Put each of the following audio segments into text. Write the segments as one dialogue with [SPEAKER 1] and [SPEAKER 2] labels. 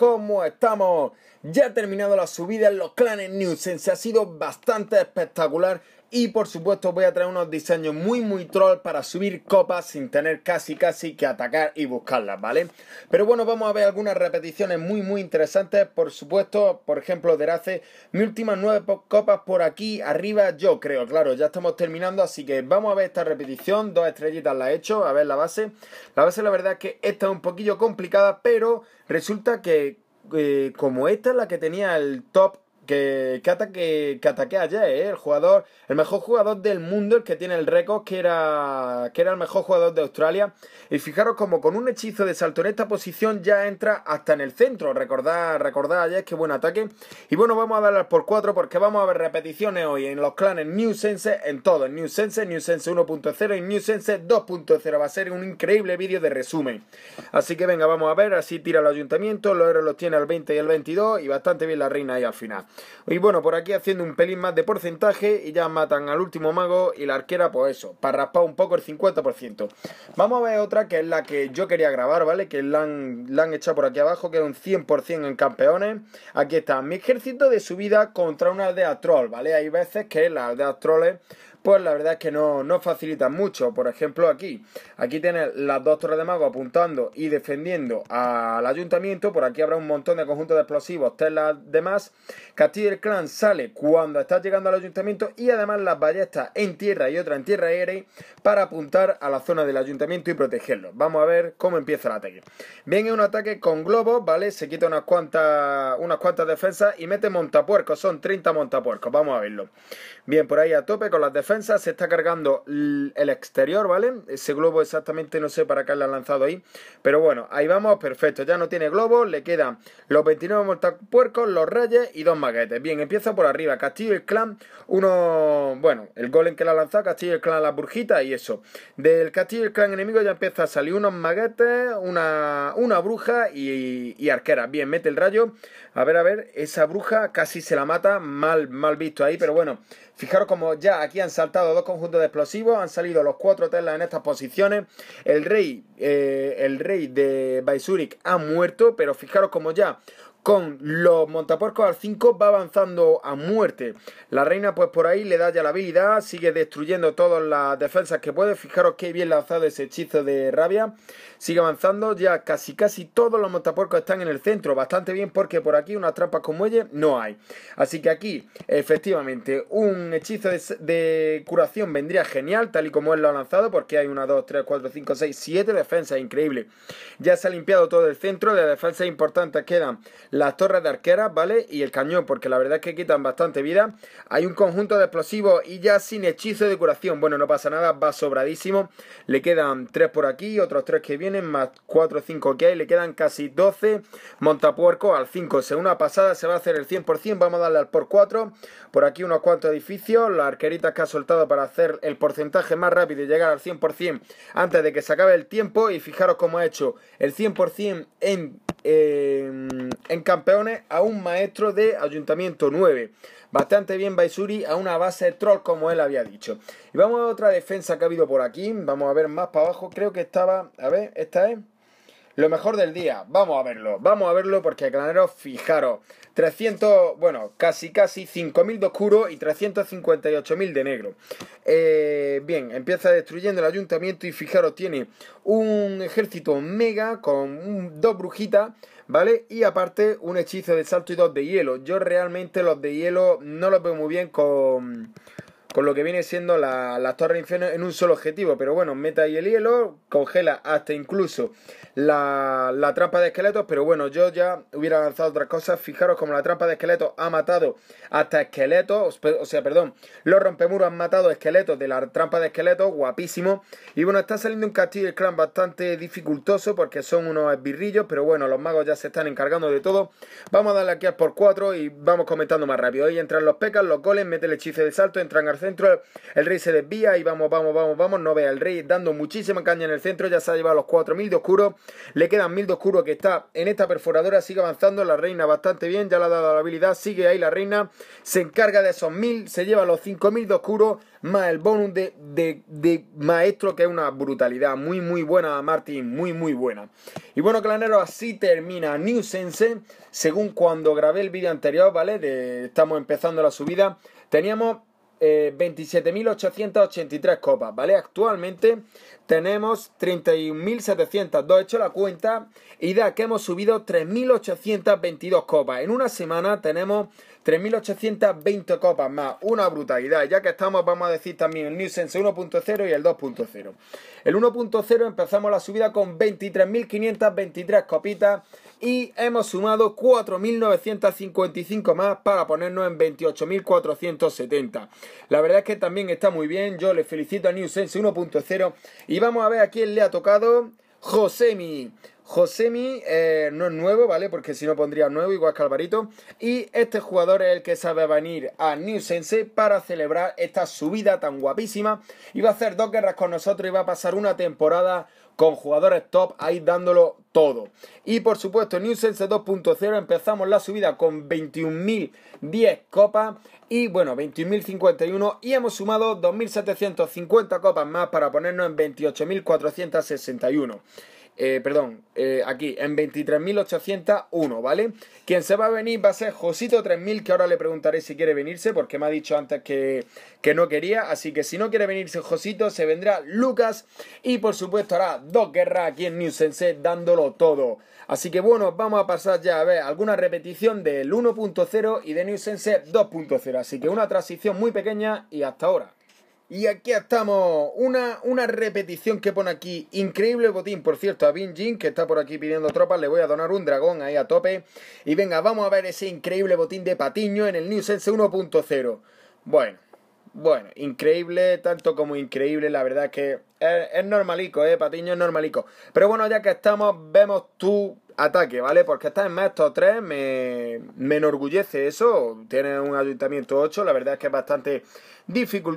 [SPEAKER 1] ¿Cómo estamos? Ya ha terminado la subida en los Clanes News. Se ha sido bastante espectacular y por supuesto voy a traer unos diseños muy muy troll para subir copas sin tener casi casi que atacar y buscarlas, ¿vale? Pero bueno, vamos a ver algunas repeticiones muy muy interesantes. Por supuesto, por ejemplo, de Derace, mi últimas nueve copas por aquí arriba yo creo, claro, ya estamos terminando, así que vamos a ver esta repetición. Dos estrellitas la he hecho, a ver la base. La base la verdad es que esta es un poquillo complicada, pero resulta que eh, como esta es la que tenía el top que, ataque, que ayer, el jugador, el mejor jugador del mundo, el que tiene el récord, que era, que era el mejor jugador de Australia. Y fijaros como con un hechizo de salto en esta posición ya entra hasta en el centro. Recordad, recordad ayer, que buen ataque. Y bueno, vamos a darle por cuatro porque vamos a ver repeticiones hoy en los clanes New Sense, en todo, en New Sense, New Sense 1.0 y New Sense 2.0. Va a ser un increíble vídeo de resumen. Así que venga, vamos a ver, así tira el ayuntamiento, los héroes los tiene al 20 y al 22 y bastante bien la reina ahí al final. Y bueno, por aquí haciendo un pelín más de porcentaje y ya matan al último mago y la arquera, pues eso, para raspar un poco el 50%. Vamos a ver otra que es la que yo quería grabar, ¿vale? Que la han, echado por aquí abajo, que es un 100% en campeones. Aquí está, mi ejército de subida contra una aldea troll, ¿vale? Hay veces que las aldeas trolls pues la verdad es que no, no facilitan mucho. Por ejemplo, aquí, aquí tienes las dos torres de mago apuntando y defendiendo al ayuntamiento. Por aquí habrá un montón de conjuntos de explosivos, las demás. Castillo del Clan sale cuando está llegando al ayuntamiento y además las ballestas en tierra y otra en tierra aérea para apuntar a la zona del ayuntamiento y protegerlo. Vamos a ver cómo empieza el ataque. Bien, es un ataque con globos, ¿vale? Se quita unas cuantas, unas cuantas defensas y mete montapuercos. Son 30 montapuercos. Vamos a verlo. Bien, por ahí a tope con las defensas se está cargando el exterior, ¿vale? Ese globo exactamente no sé para qué le han lanzado ahí. Pero bueno, ahí vamos, perfecto. Ya no tiene globo, le quedan los 29 montapuercos, los reyes y dos maguetes. Bien, empieza por arriba. Castillo el clan, uno... Bueno, el golem que le ha lanzado, Castillo y el clan la brujitas y eso. Del Castillo el clan enemigo ya empieza a salir unos maguetes, una, una bruja y, y arquera. Bien, mete el rayo. A ver, a ver, esa bruja casi se la mata. Mal, mal visto ahí, pero bueno... Fijaros como ya aquí han saltado dos conjuntos de explosivos, han salido los cuatro telas en estas posiciones. El rey, eh, el rey de Baisurik ha muerto, pero fijaros como ya con los montapuercos al 5 va avanzando a muerte. La reina pues por ahí le da ya la habilidad, sigue destruyendo todas las defensas que puede. Fijaros qué bien lanzado ese hechizo de rabia. Sigue avanzando, ya casi casi todos los montapuercos están en el centro. Bastante bien porque por aquí unas trampas con muelle no hay. Así que aquí efectivamente un hechizo de, curación vendría genial tal y como él lo ha lanzado porque hay una, dos, tres, cuatro, cinco, seis, siete defensas. Increíble. Ya se ha limpiado todo el centro. De defensas importantes quedan las torres de arqueras, ¿vale? Y el cañón, porque la verdad es que quitan bastante vida. Hay un conjunto de explosivos y ya sin hechizo de curación. Bueno, no pasa nada, va sobradísimo. Le quedan 3 por aquí, otros 3 que vienen, más 4 o 5 que hay. Le quedan casi 12. Montapuerco al 5. Según una pasada se va a hacer el 100%. Vamos a darle al por 4. Por aquí unos cuantos edificios. Las arqueritas que ha soltado para hacer el porcentaje más rápido y llegar al 100% antes de que se acabe el tiempo. Y fijaros cómo ha hecho el 100% en Em, en campeones a un maestro de Ayuntamiento 9. Bastante bien Baisuri a una base de troll como él había dicho. Y vamos a otra defensa que ha habido por aquí. Vamos a ver más para abajo. Creo que estaba... A ver, esta es... Lo mejor del día, vamos a verlo, vamos a verlo porque granero fijaros, 300, bueno, casi casi 5.000 de oscuro y 358.000 de negro. Eh, bien, empieza destruyendo el ayuntamiento y fijaros, tiene un ejército mega con dos brujitas, ¿vale? Y aparte un hechizo de salto y dos de hielo. Yo realmente los de hielo no los veo muy bien con con lo que viene siendo la, las Torres Infierno en un solo objetivo. Pero bueno, meta ahí el hielo, congela hasta incluso la, trampa de esqueletos. Pero bueno, yo ya hubiera lanzado otras cosas. Fijaros como la trampa de esqueletos ha matado hasta esqueletos. O sea, perdón, los rompemuros han matado esqueletos de la trampa de esqueletos. Guapísimo. Y bueno, está saliendo un castillo del clan bastante dificultoso porque son unos esbirrillos. Pero bueno, los magos ya se están encargando de todo. Vamos a darle aquí al por 4 y vamos comentando más rápido. Ahí entran los pecas, los goles, mete el hechizo de salto, entran el rey se desvía y vamos, vamos, vamos, vamos. No ve al rey dando muchísima caña en el centro. Ya se ha llevado los 4.000 de oscuro. Le quedan 1.000 de oscuro que está en esta perforadora. Sigue avanzando la reina bastante bien. Ya le ha dado la habilidad. Sigue ahí la reina. Se encarga de esos 1.000. Se lleva los 5.000 de oscuro. Más el bonus de, maestro que es una brutalidad. Muy, muy buena, Martín. Muy, muy buena. Y bueno, clanero, así termina New Sense. Según cuando grabé el vídeo anterior, ¿vale? estamos empezando la subida. Teníamos 27.883 eh, copas, ¿vale? Actualmente tenemos 31.702, he hecho la cuenta, y da que hemos subido 3.822 copas. En una semana tenemos 3.820 copas más, una brutalidad, ya que estamos, vamos a decir también el New 1.0 y el 2.0. El 1.0 empezamos la subida con 23.523 copitas y hemos sumado 4.955 más para ponernos en 28.470. La verdad es que también está muy bien, yo le felicito a NewSense 1.0 y vamos a ver a quién le ha tocado Josemi. Josemi eh, no es nuevo, ¿vale? Porque si no pondría nuevo, igual que Alvarito. Y este jugador es el que sabe venir a New para celebrar esta subida tan guapísima. Y va a hacer dos guerras con nosotros y va a pasar una temporada con jugadores top ahí dándolo todo. Y por supuesto, New Sense 2.0 empezamos la subida con 21.010 copas y bueno, 21.051 y hemos sumado 2.750 copas más para ponernos en 28.461. Eh, perdón, eh, aquí, en 23.801, ¿vale? Quien se va a venir va a ser Josito 3000, que ahora le preguntaré si quiere venirse, porque me ha dicho antes que, que no quería. Así que si no quiere venirse Josito, se vendrá Lucas y por supuesto hará dos guerras aquí en New Sense dándolo todo. Así que bueno, vamos a pasar ya a ver alguna repetición del 1.0 y de New Sense 2.0. Así que una transición muy pequeña y hasta ahora. Y aquí estamos, una, repetición que pone aquí, increíble botín, por cierto, a Binjin, que está por aquí pidiendo tropas, le voy a donar un dragón ahí a tope. Y venga, vamos a ver ese increíble botín de Patiño en el New Sense 1.0. Bueno, bueno, increíble, tanto como increíble, la verdad es que es, normalico, eh, Patiño es normalico. Pero bueno, ya que estamos, vemos tu ataque, ¿vale? Porque estás en estos 3, me, me enorgullece eso, tienes un ayuntamiento 8, la verdad es que es bastante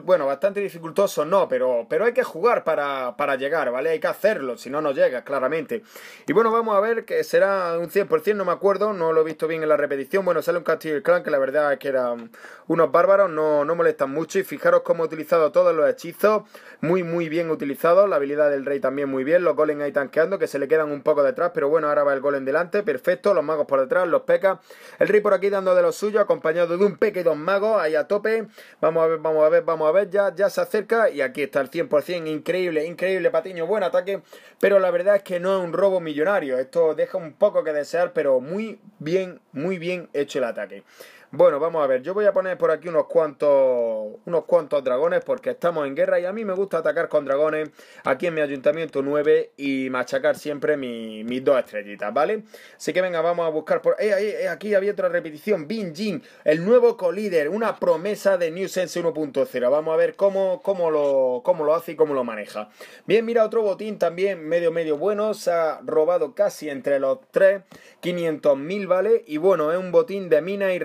[SPEAKER 1] bueno, bastante dificultoso no, pero, pero hay que jugar para, llegar, ¿vale? Hay que hacerlo, si no, no llega, claramente. Y bueno, vamos a ver que será un 100%, no me acuerdo, no lo he visto bien en la repetición. Bueno, sale un Castillo y Clan que la verdad es que eran unos bárbaros, no, molestan mucho. Y fijaros cómo he utilizado todos los hechizos, muy, muy bien utilizados. La habilidad del rey también muy bien, los golems ahí tanqueando, que se le quedan un poco detrás, pero bueno, ahora va el golem delante, perfecto, los magos por detrás, los pecas. El rey por aquí dando de lo suyo, acompañado de un peque y dos magos, ahí a tope. Vamos a ver, vamos vamos a ver, vamos a ver, ya, ya se acerca y aquí está el 100%, increíble, increíble Patiño, buen ataque, pero la verdad es que no es un robo millonario, esto deja un poco que desear, pero muy bien, muy bien hecho el ataque. Bueno, vamos a ver, yo voy a poner por aquí unos cuantos, unos cuantos dragones porque estamos en guerra y a mí me gusta atacar con dragones aquí en mi ayuntamiento 9 y machacar siempre mis dos estrellitas, ¿vale? Así que venga, vamos a buscar por... Eh, eh, eh, aquí había otra repetición, Bin Jin, el nuevo colíder, una promesa de New Sense 1.0. Vamos a ver cómo, cómo, lo, lo hace y cómo lo maneja. Bien, mira, otro botín también medio, medio bueno, se ha robado casi entre los tres 500.000, ¿vale? Y bueno, es un botín de mina y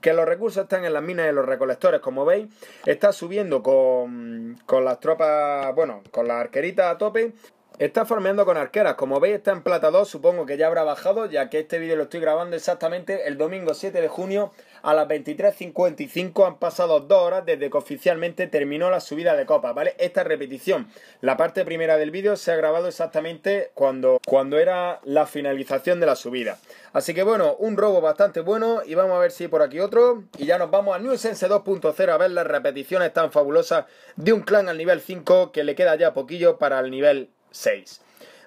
[SPEAKER 1] que los recursos están en las minas de los recolectores, como veis, está subiendo con, las tropas, bueno, con las arqueritas a tope Está formando con arqueras, como veis está en plata 2, supongo que ya habrá bajado, ya que este vídeo lo estoy grabando exactamente el domingo 7 de junio a las 23.55, han pasado dos horas desde que oficialmente terminó la subida de copas, ¿vale? Esta repetición, la parte primera del vídeo se ha grabado exactamente cuando, cuando era la finalización de la subida. Así que bueno, un robo bastante bueno y vamos a ver si hay por aquí otro. Y ya nos vamos a Newsense 2.0 a ver las repeticiones tan fabulosas de un clan al nivel 5 que le queda ya poquillo para el nivel 6.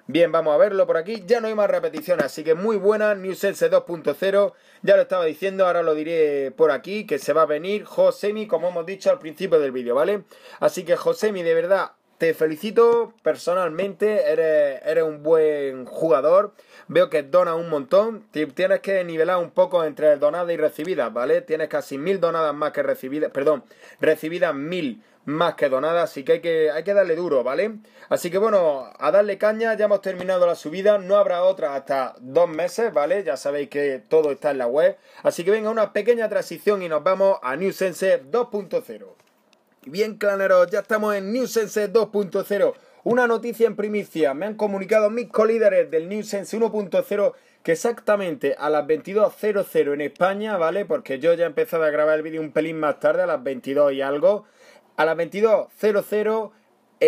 [SPEAKER 1] Bien, vamos a verlo por aquí. Ya no hay más repetición, así que muy buena. NewSense 2.0. Ya lo estaba diciendo, ahora lo diré por aquí, que se va a venir Josemi, como hemos dicho al principio del vídeo, ¿vale? Así que Josemi, de verdad, te felicito personalmente, eres, un buen jugador, veo que dona un montón, tienes que nivelar un poco entre donadas y recibidas, ¿vale? Tienes casi mil donadas más que recibidas, perdón, recibidas mil más que donadas, así que hay, que hay que darle duro, ¿vale? Así que bueno, a darle caña, ya hemos terminado la subida, no habrá otra hasta dos meses, ¿vale? Ya sabéis que todo está en la web, así que venga una pequeña transición y nos vamos a New Sense 2.0. Bien, claneros, ya estamos en NewSense 2.0. Una noticia en primicia. Me han comunicado mis colíderes del NewSense 1.0 que exactamente a las 22.00 en España, ¿vale? Porque yo ya he empezado a grabar el vídeo un pelín más tarde, a las 22 y algo. A las 22.00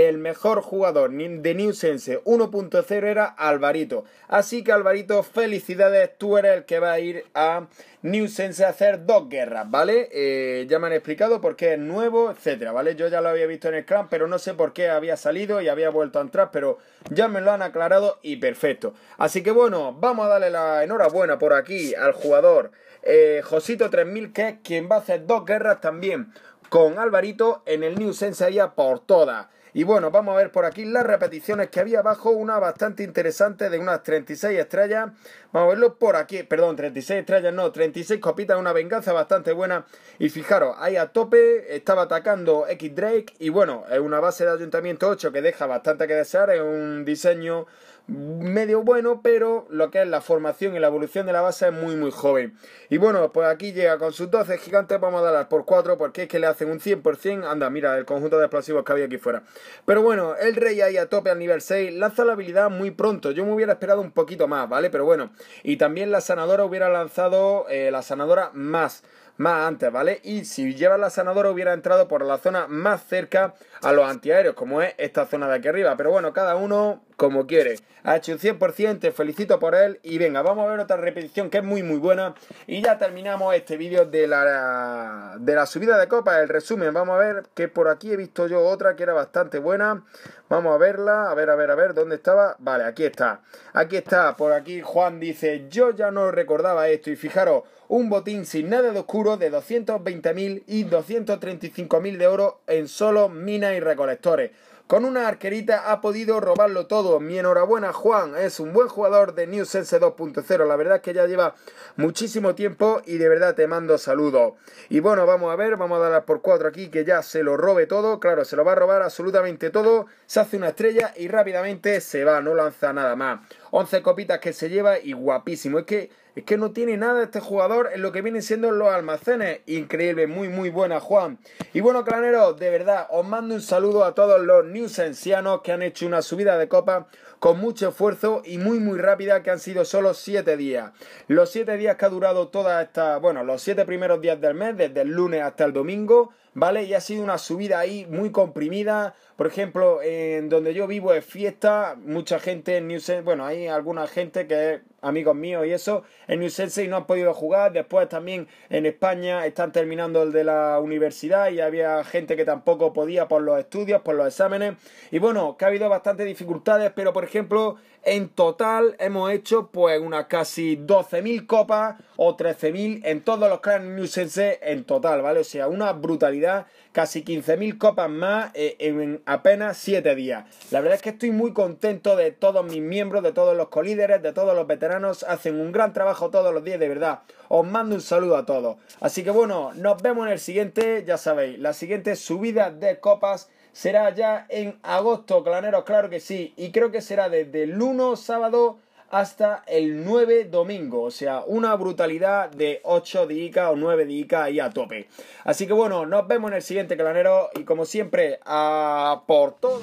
[SPEAKER 1] el mejor jugador de New Sense 1.0 era Alvarito. Así que Alvarito, felicidades, tú eres el que va a ir a New Sense a hacer dos guerras, ¿vale? Eh, ya me han explicado por qué es nuevo, etcétera, ¿vale? Yo ya lo había visto en el clan, pero no sé por qué había salido y había vuelto a entrar, pero ya me lo han aclarado y perfecto. Así que bueno, vamos a darle la enhorabuena por aquí al jugador eh, Josito 3000, que es quien va a hacer dos guerras también con Alvarito en el New Sense allá por todas. Y bueno, vamos a ver por aquí las repeticiones que había abajo. Una bastante interesante de unas 36 estrellas. Vamos a verlo por aquí. Perdón, 36 estrellas, no, 36 copitas. Una venganza bastante buena. Y fijaros, ahí a tope estaba atacando X Drake. Y bueno, es una base de ayuntamiento 8 que deja bastante que desear. Es un diseño medio bueno, pero lo que es la formación y la evolución de la base es muy muy joven. Y bueno, pues aquí llega con sus 12 gigantes, vamos a darlas por 4 porque es que le hacen un 100%, anda, mira el conjunto de explosivos que había aquí fuera. Pero bueno, el rey ahí a tope al nivel 6, lanza la habilidad muy pronto, yo me hubiera esperado un poquito más, ¿vale? Pero bueno, y también la sanadora hubiera lanzado eh, la sanadora más más antes, ¿vale? Y si lleva la sanadora hubiera entrado por la zona más cerca a los antiaéreos, como es esta zona de aquí arriba. Pero bueno, cada uno como quiere. Ha hecho un 100%, te felicito por él. Y venga, vamos a ver otra repetición que es muy muy buena. Y ya terminamos este vídeo de la, de la subida de copa, el resumen. Vamos a ver que por aquí he visto yo otra que era bastante buena. Vamos a verla, a ver, a ver, a ver, ¿dónde estaba? Vale, aquí está. Aquí está, por aquí Juan dice, yo ya no recordaba esto. Y fijaros, un botín sin nada de oscuro de 220.000 y 235.000 de oro en solo minas y recolectores. Con una arquerita ha podido robarlo todo. Mi enhorabuena, Juan. Es un buen jugador de Newsense 2.0. La verdad es que ya lleva muchísimo tiempo y de verdad te mando saludos. Y bueno, vamos a ver, vamos a dar por cuatro aquí que ya se lo robe todo. Claro, se lo va a robar absolutamente todo. Se hace una estrella y rápidamente se va, no lanza nada más. 11 copitas que se lleva y guapísimo. Es que es que no tiene nada este jugador en lo que vienen siendo los almacenes. Increíble, muy, muy buena, Juan. Y bueno, claneros, de verdad, os mando un saludo a todos los newsensianos que han hecho una subida de copa con mucho esfuerzo y muy, muy rápida, que han sido solo 7 días. Los 7 días que ha durado toda esta, bueno, los 7 primeros días del mes, desde el lunes hasta el domingo, ¿vale? Y ha sido una subida ahí muy comprimida. Por ejemplo, en donde yo vivo es fiesta, mucha gente en news bueno, hay alguna gente que amigos míos y eso, en New Jersey no han podido jugar. Después también en España están terminando el de la universidad y había gente que tampoco podía por los estudios, por los exámenes. Y bueno, que ha habido bastantes dificultades, pero por ejemplo, en total hemos hecho pues unas casi 12.000 copas o 13.000 en todos los clanes New Jersey en total, ¿vale? O sea, una brutalidad, casi 15.000 copas más eh, en apenas 7 días. La verdad es que estoy muy contento de todos mis miembros, de todos los colíderes, de todos los veteranos hacen un gran trabajo todos los días, de verdad. Os mando un saludo a todos. Así que bueno, nos vemos en el siguiente, ya sabéis, la siguiente subida de copas será ya en agosto, claneros, claro que sí. Y creo que será desde el 1 sábado hasta el 9 domingo. O sea, una brutalidad de 8 ica o 9 ica ahí a tope. Así que bueno, nos vemos en el siguiente, clanero Y como siempre, a por todos.